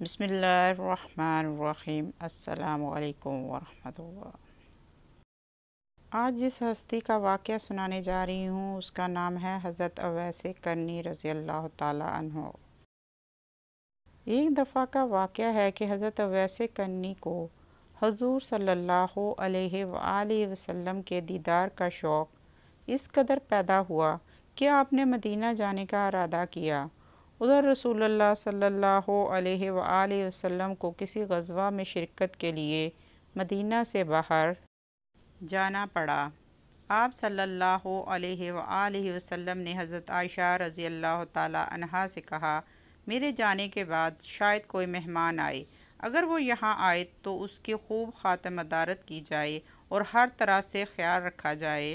बसमीम अल्लाम वरहमतुल्लाह आज जिस हस्ती का वाक़ सुनाने जा रही हूँ उसका नाम है हज़रत अवैस करनी रज़ी अल्लाह तहो एक दफ़ा का वाक़ है कि हज़रत अवैस करनी को हजूर सल्लल्लाहु अलैहि वसल्लम के दीदार का शौक़ इस कदर पैदा हुआ कि आपने मदीना जाने का इरादा किया उधर रसूलुल्लाह सल्लल्लाहु अलैहि वसल्लम को किसी गजवा में शिरकत के लिए मदीना से बाहर जाना पड़ा आप सल्लल्लाहु अलैहि वसल्लम ने हज़रत आयशा रज़ी अल्लाह तहा से कहा मेरे जाने के बाद शायद कोई मेहमान आए अगर वो यहाँ आए तो उसकी खूब ख़ातम की जाए और हर तरह से ख्याल रखा जाए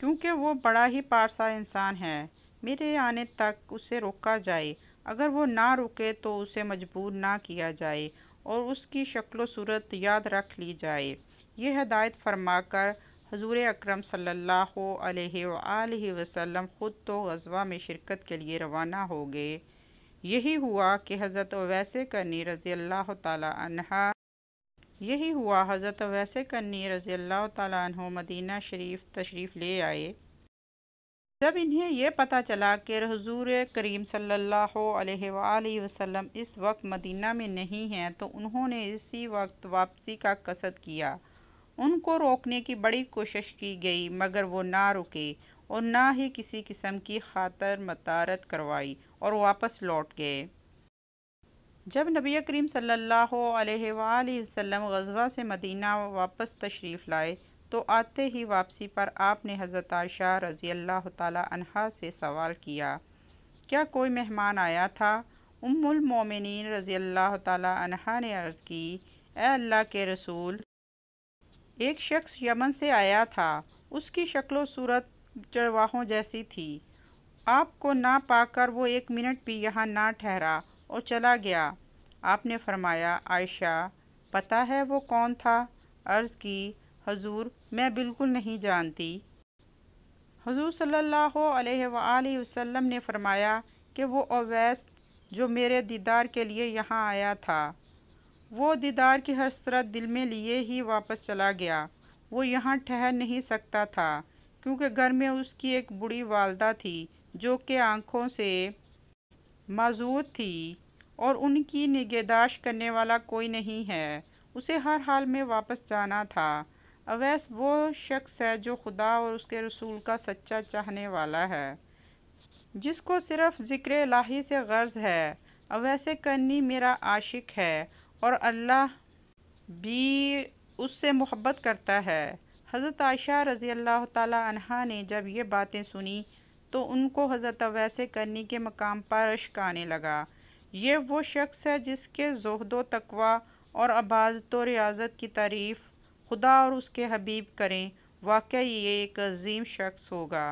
क्योंकि वो बड़ा ही पारसा इंसान है मेरे आने तक उसे रोका जाए अगर वो ना रुके तो उसे मजबूर ना किया जाए और उसकी शक्ल सूरत याद रख ली जाए ये हदायत फरमा कर हजूर अक्रम सल्लल्लाहु वसल्लम ख़ुद तो गजवा में शिरकत के लिए रवाना हो गए यही हुआ कि हज़रत वैसे करनी रज़ी अल्लाह तहा यही हुआ हज़रत वैसे करनी रज़ी अल्लाह तह मदीना शरीफ तशरीफ़ ले आए जब इन्हें यह पता चला कि हजूर करीम सल्ला अलैहि वसल्लम इस वक्त मदीना में नहीं हैं तो उन्होंने इसी वक्त वापसी का कसद किया उनको रोकने की बड़ी कोशिश की गई मगर वो ना रुके और ना ही किसी किस्म की खातर मतारत करवाई और वापस लौट गए जब नबी करीम सल्लल्लाहु अलैहि वसल्लम गजवा से मदीना वापस तशरीफ़ लाए तो आते ही वापसी पर आपने हज़रत आयशा रज़ी अल्लाह तहा से सवाल किया क्या कोई मेहमान आया था उम्मुल मोमिनीन रज़ी अल्लाह तहा ने अर्ज़ की ए अल्लाह के रसूल एक शख्स यमन से आया था उसकी शक्ल सूरत चरवाहों जैसी थी आपको ना पाकर वो एक मिनट भी यहाँ ना ठहरा और चला गया आपने फरमाया आयशा पता है वो कौन था अर्ज़ की हजूर मैं बिल्कुल नहीं जानती हजूर सल्ला वसम ने फरमाया कि वो अवैस जो मेरे दीदार के लिए यहाँ आया था वो दीदार की हसरत दिल में लिए ही वापस चला गया वो यहाँ ठहर नहीं सकता था क्योंकि घर में उसकी एक बुढ़ी वालदा थी जो कि आँखों से मज़ूर थी और उनकी निगहदाश्त करने वाला कोई नहीं है उसे हर हाल में वापस जाना था अवैस वो शख्स है जो खुदा और उसके रसूल का सच्चा चाहने वाला है जिसको सिर्फ ज़िक्र लाही से गर्ज है अवैसे करनी मेरा आशिक है और अल्लाह भी उससे मोहब्बत करता है हज़रत आयशा रज़ी अल्लाह तहा ने जब ये बातें सुनी तो उनको हज़रत अवैसे करनी के मकाम पर रश्क आने लगा ये वो शख्स है जिसके जहदो तकवा और आबादत रियाजत की तारीफ़ खुदा और उसके हबीब करें वाकई ये एक अजीम शख्स होगा